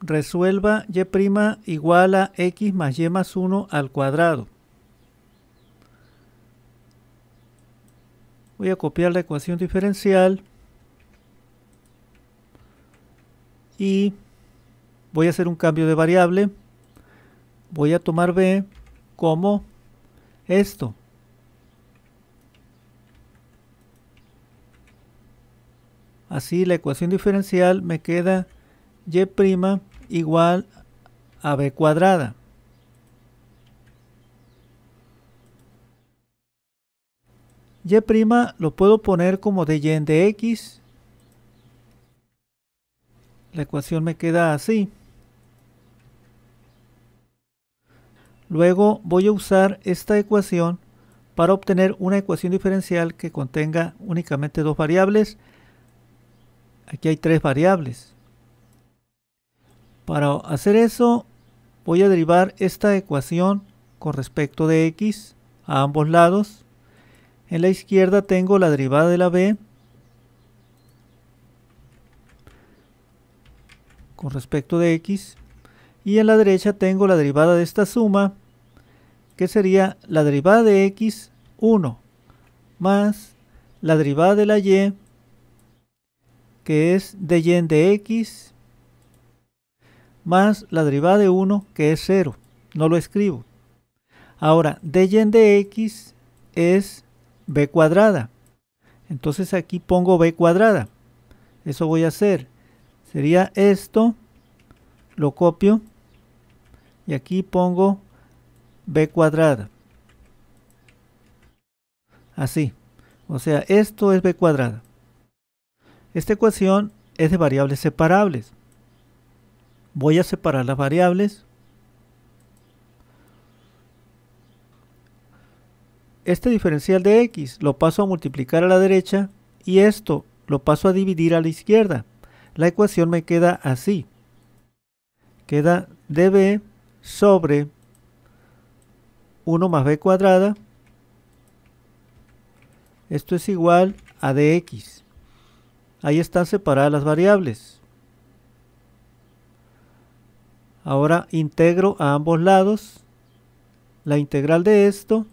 resuelva y' igual a x más y más 1 al cuadrado. Voy a copiar la ecuación diferencial y voy a hacer un cambio de variable. Voy a tomar b como esto. Así la ecuación diferencial me queda y' igual a b cuadrada. Y' lo puedo poner como de y en de x. La ecuación me queda así. Luego voy a usar esta ecuación para obtener una ecuación diferencial que contenga únicamente dos variables. Aquí hay tres variables. Para hacer eso voy a derivar esta ecuación con respecto de x a ambos lados. En la izquierda tengo la derivada de la b con respecto de x y en la derecha tengo la derivada de esta suma que sería la derivada de x 1 más la derivada de la y que es de y de x más la derivada de 1 que es 0. No lo escribo. Ahora, dy de x es b cuadrada. Entonces aquí pongo b cuadrada. Eso voy a hacer. Sería esto. Lo copio. Y aquí pongo b cuadrada. Así. O sea, esto es b cuadrada. Esta ecuación es de variables separables. Voy a separar las variables. Este diferencial de x lo paso a multiplicar a la derecha y esto lo paso a dividir a la izquierda. La ecuación me queda así. Queda db sobre 1 más b cuadrada. Esto es igual a dx. Ahí están separadas las variables. Ahora integro a ambos lados la integral de esto,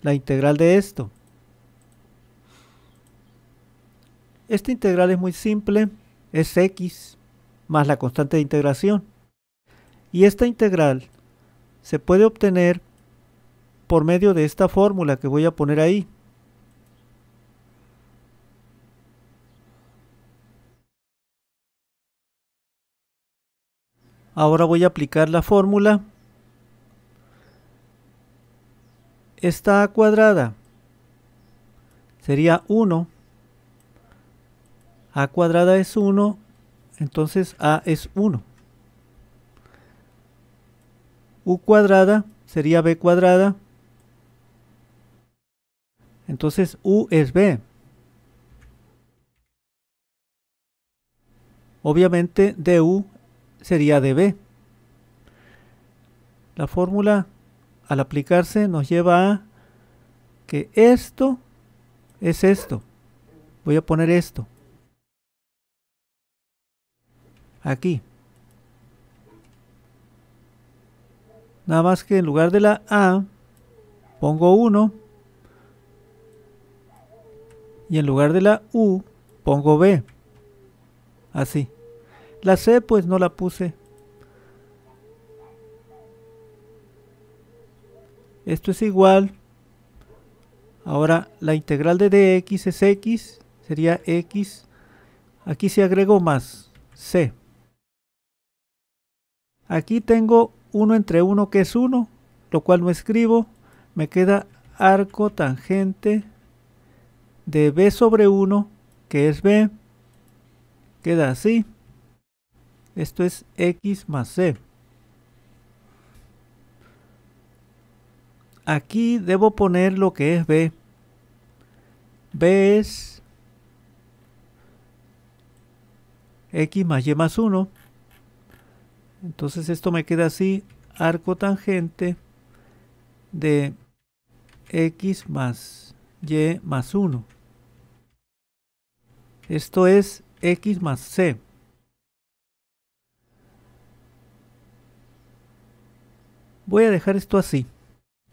la integral de esto. Esta integral es muy simple, es x más la constante de integración. Y esta integral se puede obtener por medio de esta fórmula que voy a poner ahí. Ahora voy a aplicar la fórmula. Esta a cuadrada sería 1. A cuadrada es 1, entonces A es 1. U cuadrada sería B cuadrada. Entonces U es B. Obviamente DU sería de B. La fórmula al aplicarse nos lleva a que esto es esto. Voy a poner esto. Aquí. Nada más que en lugar de la A pongo 1 y en lugar de la U pongo B. Así. La C pues no la puse. Esto es igual. Ahora la integral de dx es x. Sería x. Aquí se agregó más. C. Aquí tengo 1 entre 1 que es 1. Lo cual no escribo. Me queda arco tangente de b sobre 1 que es b. Queda así. Esto es X más C. Aquí debo poner lo que es B. B es X más Y más 1. Entonces esto me queda así, arco tangente de X más Y más 1. Esto es X más C. Voy a dejar esto así,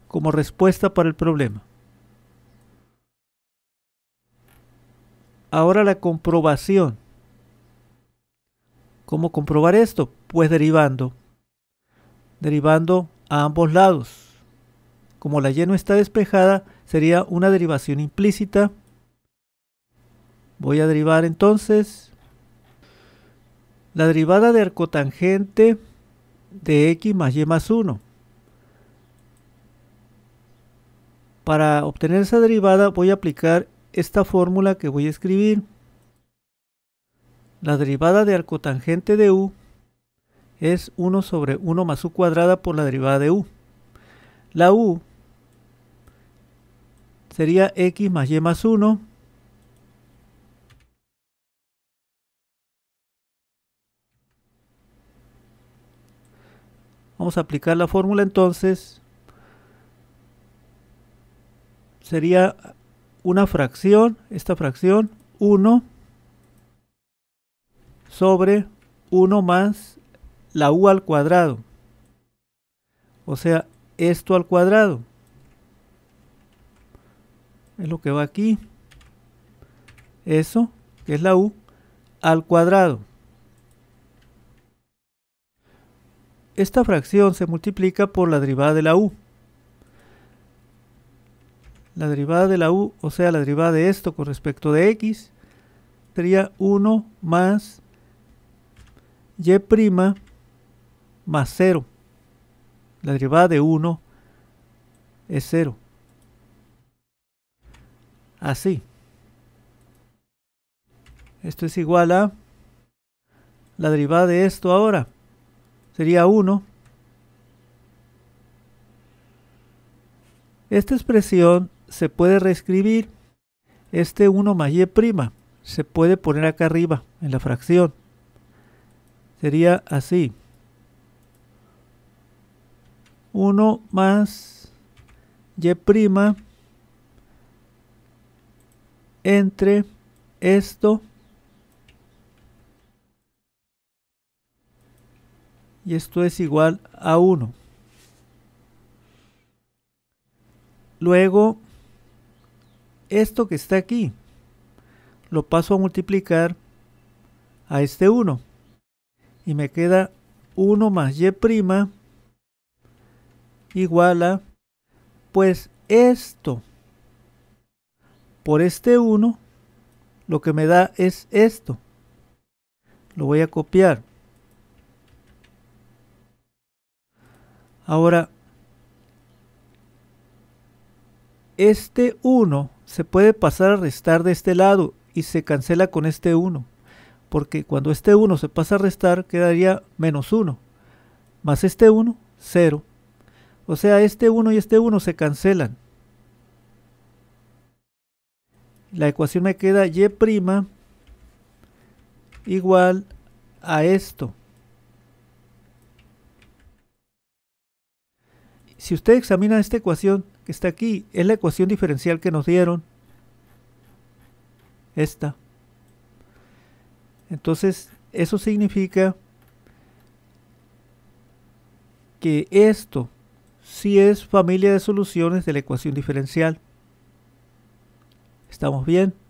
como respuesta para el problema. Ahora la comprobación. ¿Cómo comprobar esto? Pues derivando. Derivando a ambos lados. Como la y no está despejada, sería una derivación implícita. Voy a derivar entonces. La derivada de arcotangente de x más y más 1. Para obtener esa derivada voy a aplicar esta fórmula que voy a escribir. La derivada de arcotangente de u es 1 sobre 1 más u cuadrada por la derivada de u. La u sería x más y más 1 Vamos a aplicar la fórmula entonces sería una fracción, esta fracción, 1 sobre 1 más la u al cuadrado. O sea, esto al cuadrado. Es lo que va aquí. Eso, que es la u, al cuadrado. Esta fracción se multiplica por la derivada de la u la derivada de la u, o sea, la derivada de esto con respecto de x, sería 1 más y' más 0. La derivada de 1 es 0. Así. Esto es igual a la derivada de esto ahora. Sería 1 Esta expresión se puede reescribir. Este 1 más y' prima se puede poner acá arriba en la fracción. Sería así. 1 más y' prima entre esto y esto es igual a 1. Luego esto que está aquí lo paso a multiplicar a este 1 y me queda 1 más y' igual a pues esto por este 1 lo que me da es esto lo voy a copiar ahora este 1 se puede pasar a restar de este lado y se cancela con este 1. Porque cuando este 1 se pasa a restar quedaría menos 1. Más este 1, 0. O sea, este 1 y este 1 se cancelan. La ecuación me queda y' igual a esto. Si usted examina esta ecuación, está aquí es la ecuación diferencial que nos dieron. Esta. Entonces, eso significa que esto sí es familia de soluciones de la ecuación diferencial. ¿Estamos bien?